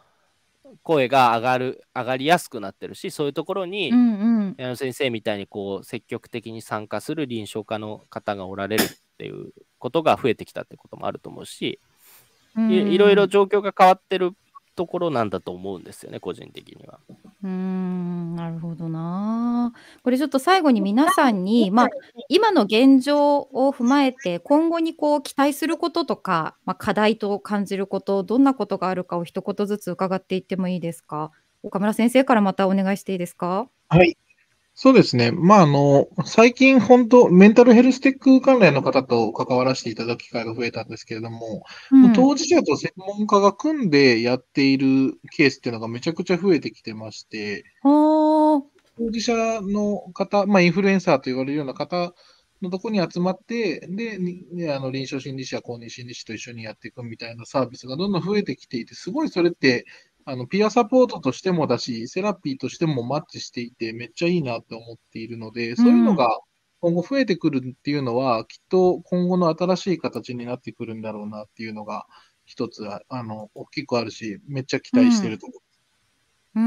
声が上がる上がりやすくなってるしそういうところに、うん先生みたいにこう積極的に参加する臨床家の方がおられるっていうことが増えてきたってこともあると思うし、いろいろ状況が変わってるところなんだと思うんですよね、個人的には。うーんなるほどな。これちょっと最後に皆さんに、まあ、今の現状を踏まえて、今後にこう期待することとか、まあ、課題と感じること、どんなことがあるかを一言ずつ伺っていってもいいですか。岡村先生からまたお願いしていいですか。はい、そうですね。まあ、あの、最近本当、メンタルヘルステック関連の方と関わらせていただく機会が増えたんですけれども、うん、当事者と専門家が組んでやっているケースっていうのがめちゃくちゃ増えてきてまして、当事者の方、まあ、インフルエンサーと言われるような方のとこに集まって、で、あの臨床心理士や公認心理士と一緒にやっていくみたいなサービスがどんどん増えてきていて、すごいそれってあの、ピアサポートとしてもだし、セラピーとしてもマッチしていて、めっちゃいいなって思っているので、そういうのが今後増えてくるっていうのは、うん、きっと今後の新しい形になってくるんだろうなっていうのが、一つ、あの、大きくあるし、めっちゃ期待してると思うんう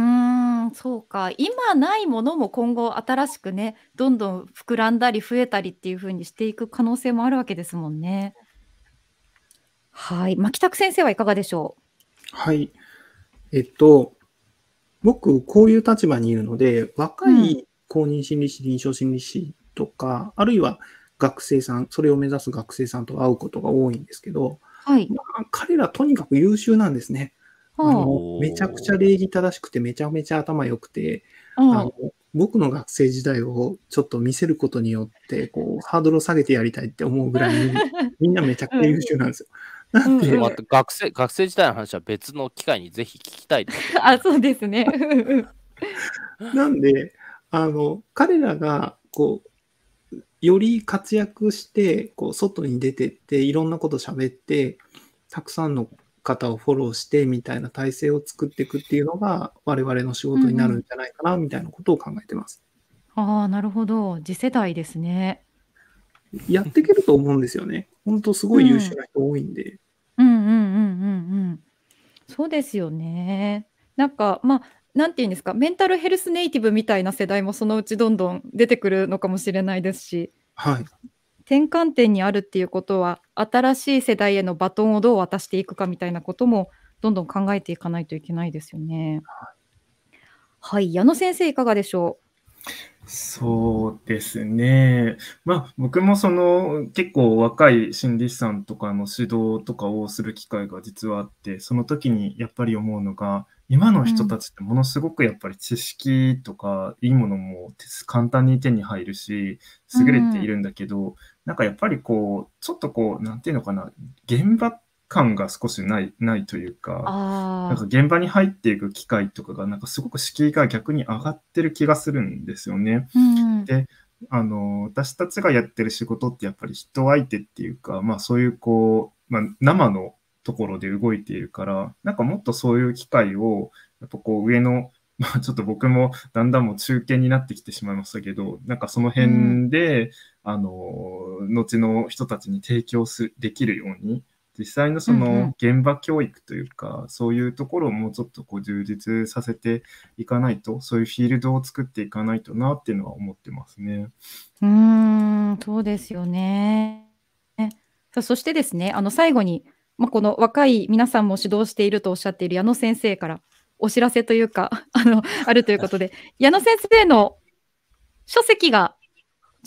んそうか今ないものも今後新しくねどんどん膨らんだり増えたりっていう風にしていく可能性もあるわけですもんね。はい牧拓先生はいかがでしょうはいえっと、僕、こういう立場にいるので、若い公認心理師、臨床心理師とか、あるいは学生さん、それを目指す学生さんと会うことが多いんですけど、はい、まあ、彼らとにかく優秀なんですね。あのめちゃくちゃ礼儀正しくて、めちゃめちゃ頭良くて、あの僕の学生時代をちょっと見せることによってこうハードルを下げてやりたいって思うぐらいみんなめちゃくちゃ優秀なんですよ。ん学生学生時代の話は別の機会にぜひ聞きたいです。あ、そうですね。なんで、あの彼らがこうより活躍してこう外に出てっていろんなこと喋ってたくさんの方をフォローしてみたいな体制を作っていくっていうのが我々の仕事になるんじゃないかなみたいなことを考えてます。うんうん、ああなるほど次世代ですね。やっていけると思うんですよね。本当すごい優秀な人多いんで。うん、うん、うんうんうんうんうんそうですよね。なんか、まあ、なんていうんですか、メンタルヘルスネイティブみたいな世代もそのうちどんどん出てくるのかもしれないですし。はい。転換点にあるっていうことは新しい世代へのバトンをどう渡していくかみたいなこともどんどん考えていかないといけないですよね。はい、はい、矢野先生いかがでしょうそうですね。まあ、僕もその結構若い心理師さんとかの指導とかをする機会が実はあって、その時にやっぱり思うのが、今の人たちってものすごくやっぱり知識とかいいものも簡単に手に入るし、優れているんだけど、なんかやっぱりこう、ちょっとこう、なんていうのかな、現場感が少しないないというかなんか現場に入っていく機会とかがなんかすごく敷居が逆に上がってる気がするんですよね。うんであの私たちがやってる仕事ってやっぱり人相手っていうか、まあ、そういうこう、まあ、生のところで動いているからなんかもっとそういう機会をやっぱこう上の まあ、ちょっと僕もだんだんもう中堅になってきてしまいましたけど、なんかその辺で、うん、あの、後の人たちに提供すできるように、実際のその現場教育というか、うんうん、そういうところをもうちょっとこう充実させていかないと、そういうフィールドを作っていかないとなっていうのは思ってますね。うん、そうですよね。さあそしてですね、あの最後に、まあ、この若い皆さんも指導しているとおっしゃっている矢野先生からお知らせというか、あの、あるということで、矢野先生の書籍が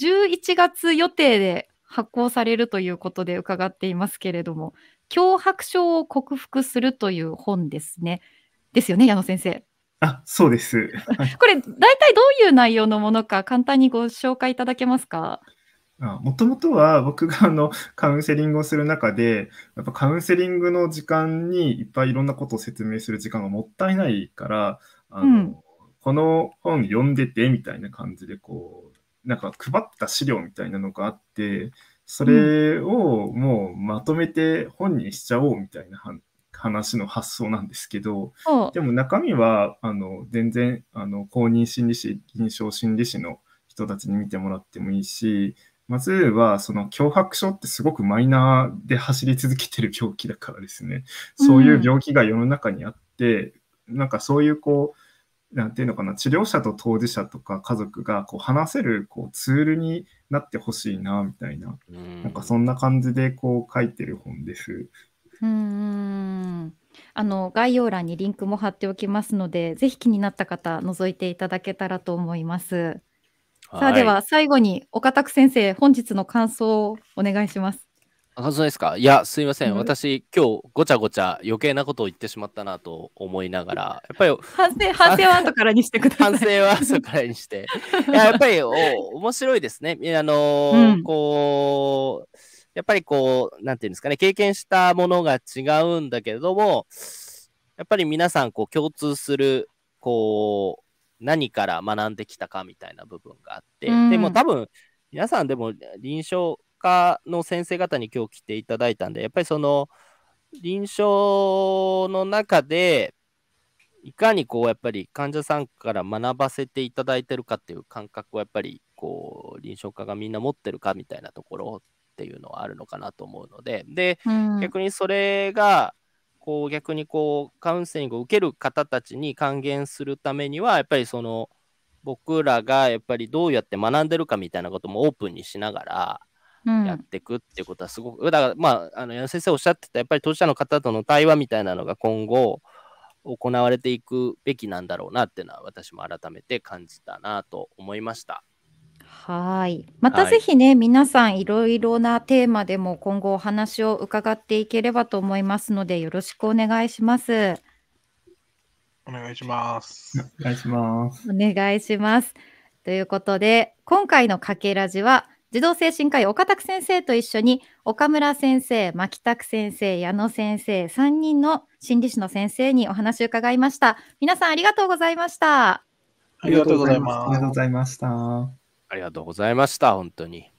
11月予定で発行されるということで伺っていますけれども、脅迫症を克服するという本ですね。ですよね、矢野先生。あ、そうです。これ、大体どういう内容のものか、簡単にご紹介いただけますか。もともとは僕があのカウンセリングをする中で、やっぱカウンセリングの時間にいっぱいいろんなことを説明する時間がもったいないから、あの、うん、この本読んでてみたいな感じでこうなんか配った資料みたいなのがあって、それをもうまとめて本にしちゃおうみたいな話の発想なんですけど、でも中身はあの全然あの公認心理師、臨床心理師の人たちに見てもらってもいいし、まずはその脅迫症ってすごくマイナーで走り続けてる病気だからですね、そういう病気が世の中にあって、うん、なんかそういうこう、なんていうのかな、治療者と当事者とか家族がこう話せるこうツールになってほしいな、みたいな、うん、なんかそんな感じでこう書いてる本です。うんあの概要欄にリンクも貼っておきますので、ぜひ気になった方、覗いていただけたらと思います。さあ、では最後に岡拓先生、本日の感想をお願いします。感想ですかいや、すいません。私、今日、ごちゃごちゃ余計なことを言ってしまったなと思いながら、やっぱり、反省、反省は後からにしてください。反省は後からにして。いややっぱりお、面白いですね。あのーうん、こう、やっぱりこう、なんていうんですかね、経験したものが違うんだけれども、やっぱり皆さん、こう、共通する、こう、何から学んできたかみたいな部分があって、うん、でも多分、皆さんでも臨床科の先生方に今日来ていただいたんで、やっぱりその臨床の中で、いかにこうやっぱり患者さんから学ばせていただいてるかっていう感覚をやっぱりこう臨床家がみんな持ってるかみたいなところっていうのはあるのかなと思うのでで、うん、逆にそれがこう逆にこうカウンセリングを受ける方たちに還元するためにはやっぱりその僕らがやっぱりどうやって学んでるかみたいなこともオープンにしながらやっていくっていうことはすごく、うん、だからまああの矢野先生おっしゃってたやっぱり当事者の方との対話みたいなのが今後行われていくべきなんだろうなっていうのは私も改めて感じたなと思いました。はいまたぜひね、はい、皆さんいろいろなテーマでも今後お話を伺っていければと思いますのでよろしくお願いします。お願いします。お願いします。お願いします。ということで今回のかけラジは児童精神科医岡拓先生と一緒に岡村先生、牧拓先生、矢野先生、3人の心理師の先生にお話を伺いました。皆さんありがとうございました。ありがとうございます。ありがとうございました。ありがとうございました。本当に。